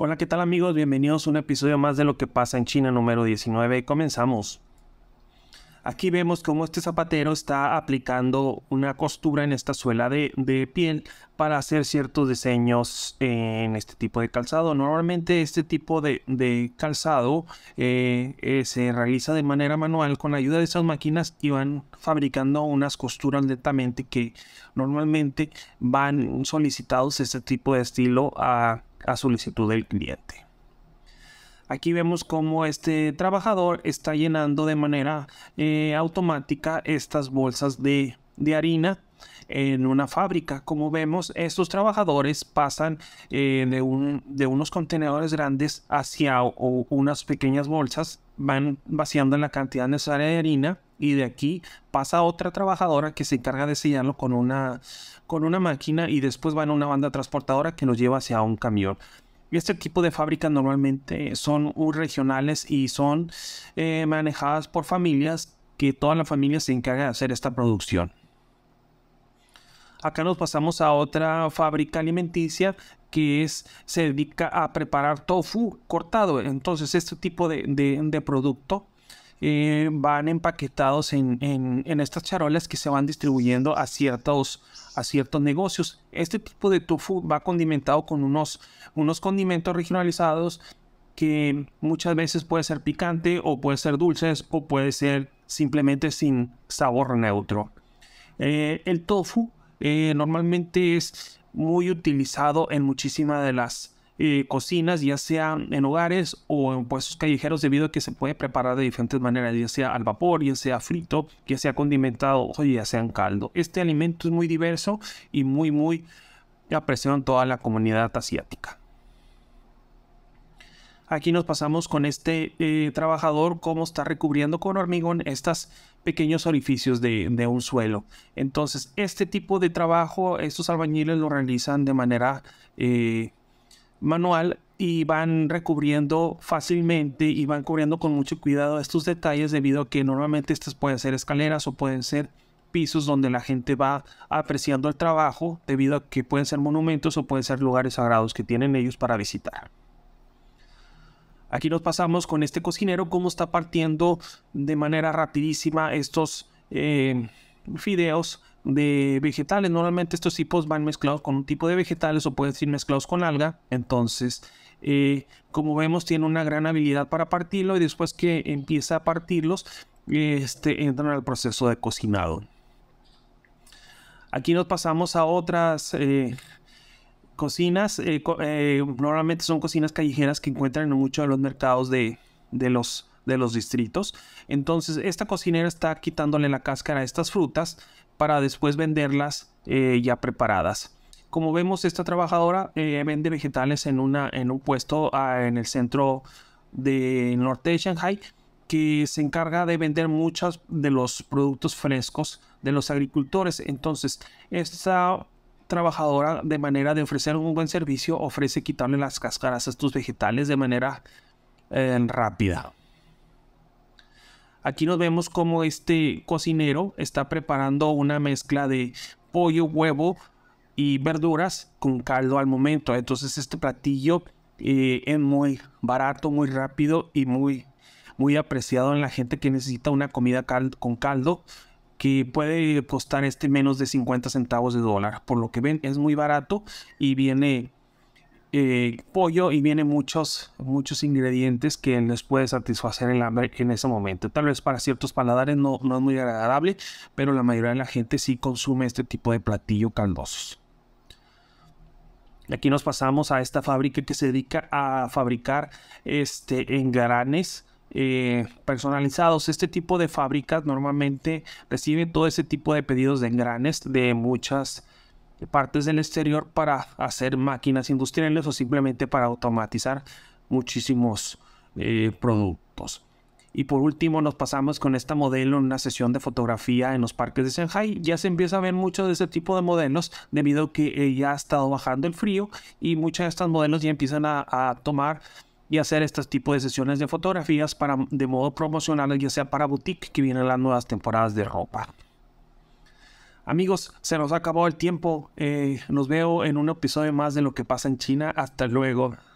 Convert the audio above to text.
Hola, ¿qué tal amigos? Bienvenidos a un episodio más de Lo que pasa en China número 19. Comenzamos. Aquí vemos cómo este zapatero está aplicando una costura en esta suela de, piel para hacer ciertos diseños en este tipo de calzado. Normalmente este tipo de, calzado eh, eh, se realiza de manera manual con la ayuda de estas máquinas y van fabricando unas costuras lentamente que normalmente van solicitados este tipo de estilo a a solicitud del cliente. Aquí vemos cómo este trabajador está llenando de manera eh, automática estas bolsas de, harina en una fábrica. Como vemos, estos trabajadores pasan eh, de, unos contenedores grandes hacia o, unas pequeñas bolsas, van vaciando en la cantidad necesaria de harina y de aquí pasa otra trabajadora que se encarga de sellarlo con una, con una máquina y después va en una banda transportadora que lo lleva hacia un camión. este tipo de fábricas normalmente son regionales y son eh, manejadas por familias que toda la familia se encarga de hacer esta producción. Acá nos pasamos a otra fábrica alimenticia que es, se dedica a preparar tofu cortado. Entonces este tipo de producto eh, van empaquetados en, estas charolas que se van distribuyendo a ciertos, a ciertos negocios. Este tipo de tofu va condimentado con unos, unos condimentos regionalizados que muchas veces puede ser picante o puede ser dulces o puede ser simplemente sin sabor neutro. Eh, el tofu eh, normalmente es muy utilizado en muchísimas de las eh, cocinas, ya sea en hogares o en puestos callejeros, debido a que se puede preparar de diferentes maneras, ya sea al vapor, ya sea frito, ya sea condimentado o ya sea en caldo. Este alimento es muy diverso y muy, muy apreciado en toda la comunidad asiática. Aquí nos pasamos con este eh, trabajador, cómo está recubriendo con hormigón estos pequeños orificios de, un suelo. Entonces, este tipo de trabajo, estos albañiles lo realizan de manera eh, manual y van recubriendo fácilmente y van cubriendo con mucho cuidado estos detalles debido a que normalmente estas pueden ser escaleras o pueden ser pisos donde la gente va apreciando el trabajo debido a que pueden ser monumentos o pueden ser lugares sagrados que tienen ellos para visitar. Aquí nos pasamos con este cocinero cómo está partiendo de manera rapidísima estos eh, fideos de vegetales. Normalmente estos tipos van mezclados con un tipo de vegetales o pueden ser mezclados con alga. Entonces, eh, como vemos, tiene una gran habilidad para partirlo y después que empieza a partirlos, este, entran al proceso de cocinado. Aquí nos pasamos a otras eh, cocinas. Eh, normalmente son cocinas callejeras que encuentran en muchos de los mercados de, de los de los distritos. Entonces esta cocinera está quitándole la cáscara a estas frutas para después venderlas eh, ya preparadas. Como vemos, esta trabajadora eh, vende vegetales en, una, en un puesto ah, en el centro de norte de Shanghai que se encarga de vender muchos de los productos frescos de los agricultores. Entonces, esta trabajadora, de manera de ofrecer un buen servicio, ofrece quitarle las cáscaras a estos vegetales de manera eh, rápida. Aquí nos vemos como este cocinero está preparando una mezcla de pollo, huevo y verduras con caldo al momento. Entonces este platillo eh, es muy barato, muy rápido y muy, muy apreciado en la gente que necesita una comida con caldo que puede costar este menos de 50 centavos de dólar. Por lo que ven es muy barato y viene eh, pollo y vienen muchos, muchos ingredientes que les puede satisfacer el hambre en ese momento. Tal vez para ciertos paladares no, es muy agradable, pero la mayoría de la gente sí consume este tipo de platillo caldosos. Aquí nos pasamos a esta fábrica que se dedica a fabricar este, engranes eh, personalizados. Este tipo de fábricas normalmente recibe todo ese tipo de pedidos de engranes de muchas partes del exterior para hacer máquinas industriales o simplemente para automatizar muchísimos eh, productos. Y por último nos pasamos con esta modelo en una sesión de fotografía en los parques de Shanghai. Ya se empieza a ver mucho de ese tipo de modelos debido a que eh, ya ha estado bajando el frío y muchas de estas modelos ya empiezan a, tomar y hacer este tipo de sesiones de fotografías para, de modo promocional, ya sea para boutique que vienen las nuevas temporadas de ropa. Amigos, se nos acabó el tiempo. Eh, nos veo en un episodio más de lo que pasa en China. Hasta luego.